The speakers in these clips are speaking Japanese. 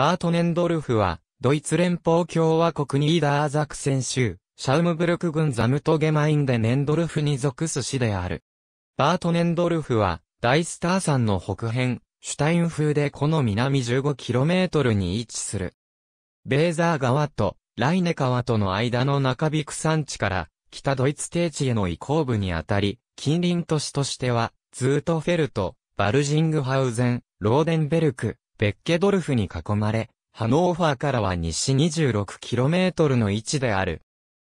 バートネンドルフは、ドイツ連邦共和国ニーダーザクセン州、シャウムブルク郡ザムトゲマインでネンドルフに属す市である。バートネンドルフは、大スター山の北辺、シュタイン風でこの南 15km に位置する。ベーザー川とライネ川との間の中ビク山地から北ドイツ定地への移行部にあたり、近隣都市としては、ズートフェルト、バルジングハウゼン、ローデンベルク、ベッケドルフに囲まれ、ハノーファーからは西 26km の位置である。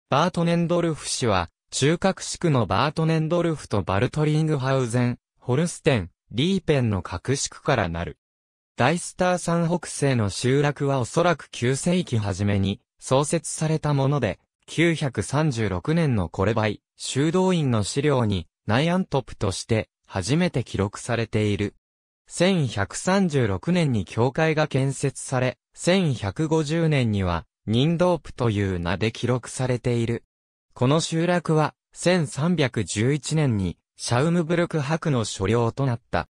バートネンドルフ市は、中核地区のバートネンドルフとバルトリングハウゼン、ホルステン、リーペンの各地区からなる。大スター山北西の集落はおそらく9世紀初めに創設されたもので、936年のコレバイ、修道院の資料に、ナイアントプとして初めて記録されている。1136年に教会が建設され、1150年には、人道プという名で記録されている。この集落は、1311年に、シャウムブルク博の所領となった。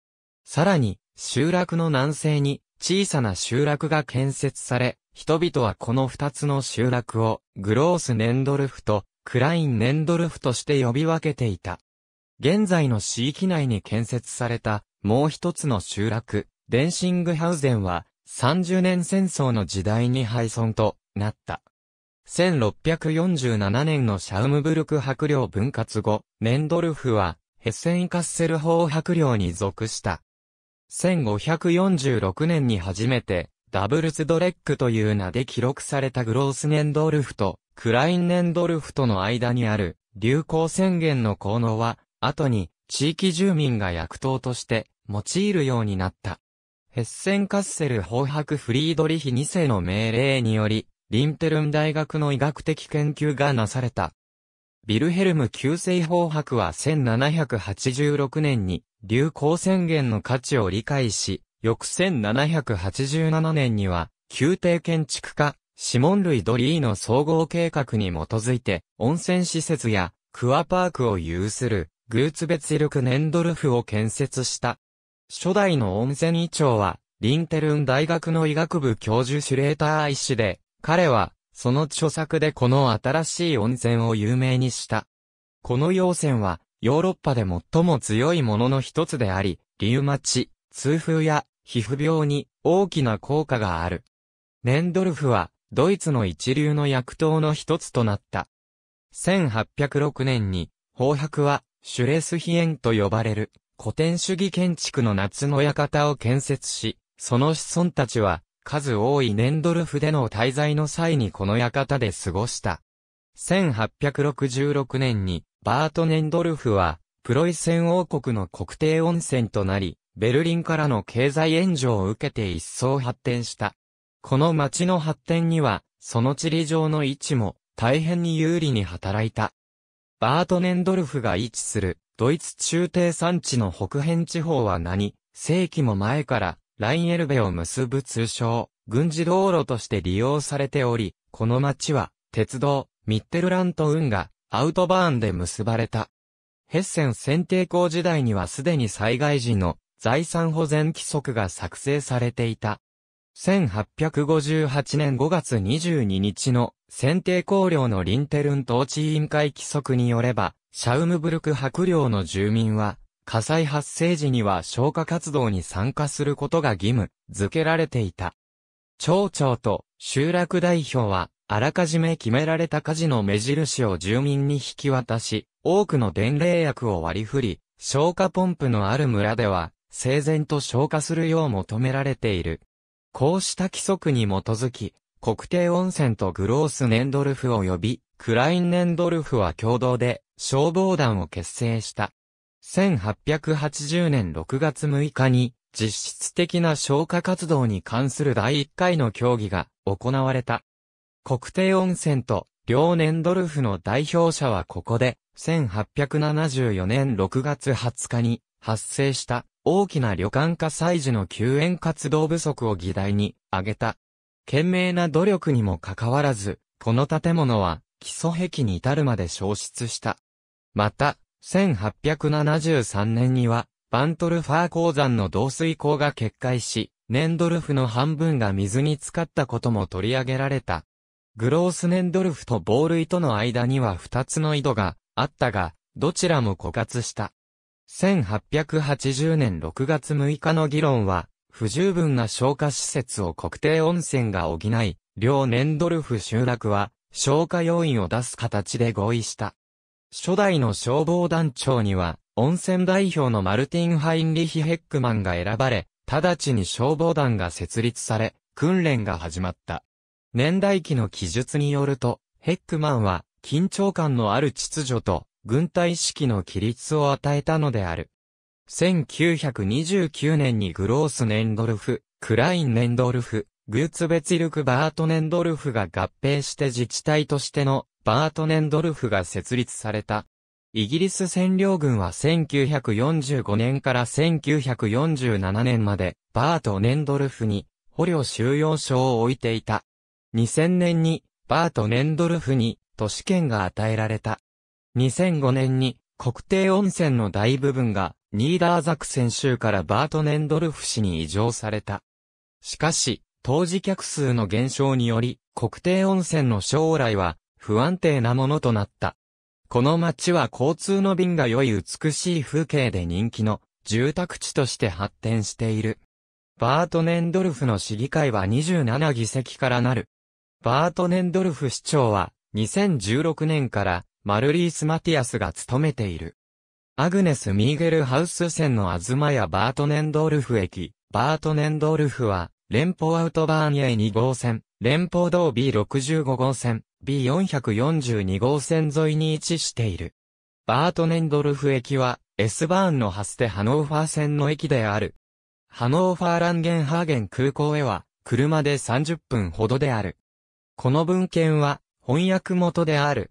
さらに、集落の南西に、小さな集落が建設され、人々はこの二つの集落を、グロース・ネンドルフと、クライン・ネンドルフとして呼び分けていた。現在の市域内に建設された、もう一つの集落、デンシングハウゼンは、30年戦争の時代に廃村となった。1647年のシャウムブルク白領分割後、ネンドルフは、ヘッセンカッセル法白領に属した。1546年に初めて、ダブルスドレックという名で記録されたグロースネンドルフと、クラインネンドルフとの間にある、流行宣言の効能は、後に、地域住民が薬刀として用いるようになった。ヘッセンカッセル法白フリードリヒ2世の命令により、リンテルン大学の医学的研究がなされた。ビルヘルム旧世法白は1786年に流行宣言の価値を理解し、翌1787年には、宮廷建築家、シモン・ルイ・ドリーの総合計画に基づいて、温泉施設や、クアパークを有する、グーツベツイルク・ネンドルフを建設した。初代の温泉医長は、リンテルン大学の医学部教授シュレーター医師で、彼は、その著作でこの新しい温泉を有名にした。この溶泉は、ヨーロッパで最も強いものの一つであり、リウマチ、痛風や皮膚病に大きな効果がある。ネンドルフは、ドイツの一流の薬湯の一つとなった。1806年に、宝白は、シュレスヒエンと呼ばれる古典主義建築の夏の館を建設し、その子孫たちは数多いネンドルフでの滞在の際にこの館で過ごした。1866年にバート・ネンドルフはプロイセン王国の国定温泉となり、ベルリンからの経済援助を受けて一層発展した。この町の発展には、その地理上の位置も大変に有利に働いた。バートネンドルフが位置する、ドイツ中低山地の北辺地方は何、世紀も前から、ラインエルベを結ぶ通称、軍事道路として利用されており、この町は、鉄道、ミッテルラント運河、アウトバーンで結ばれた。ヘッセン選定校時代にはすでに災害時の財産保全規則が作成されていた。1858年5月22日の選定公領のリンテルン統治委員会規則によれば、シャウムブルク白領の住民は、火災発生時には消火活動に参加することが義務付けられていた。町長と集落代表は、あらかじめ決められた火事の目印を住民に引き渡し、多くの伝令薬を割り振り、消火ポンプのある村では、整然と消火するよう求められている。こうした規則に基づき、国定温泉とグロースネンドルフ及びクラインネンドルフは共同で消防団を結成した。1880年6月6日に実質的な消火活動に関する第1回の協議が行われた。国定温泉と両ネンドルフの代表者はここで1874年6月20日に発生した大きな旅館火災時の救援活動不足を議題に挙げた。懸命な努力にもかかわらず、この建物は基礎壁に至るまで消失した。また、1873年には、バントルファー鉱山の導水口が決壊し、ネンドルフの半分が水に浸かったことも取り上げられた。グロースネンドルフとボールイとの間には2つの井戸があったが、どちらも枯渇した。1880年6月6日の議論は、不十分な消化施設を国定温泉が補い、両ネンドルフ集落は、消化要因を出す形で合意した。初代の消防団長には、温泉代表のマルティン・ハインリヒ・ヘックマンが選ばれ、直ちに消防団が設立され、訓練が始まった。年代記の記述によると、ヘックマンは、緊張感のある秩序と、軍隊意識の規律を与えたのである。1929年にグロース・ネンドルフ、クライン・ネンドルフ、グーツベツィルク・バート・ネンドルフが合併して自治体としてのバート・ネンドルフが設立された。イギリス占領軍は1945年から1947年までバート・ネンドルフに捕虜収容所を置いていた。2000年にバート・ネンドルフに都市権が与えられた。2005年に国定温泉の大部分がニーダーザク選手からバートネンドルフ市に移譲された。しかし、当時客数の減少により、国定温泉の将来は不安定なものとなった。この町は交通の便が良い美しい風景で人気の住宅地として発展している。バートネンドルフの市議会は27議席からなる。バートネンドルフ市長は2016年からマルリース・マティアスが務めている。アグネス・ミーゲルハウス線のアズマやバートネンドルフ駅、バートネンドルフは、連邦アウトバーン A2 号線、連邦道 B65 号線、B442 号線沿いに位置している。バートネンドルフ駅は、S バーンの発テ・ハノーファー線の駅である。ハノーファーランゲンハーゲン空港へは、車で30分ほどである。この文献は、翻訳元である、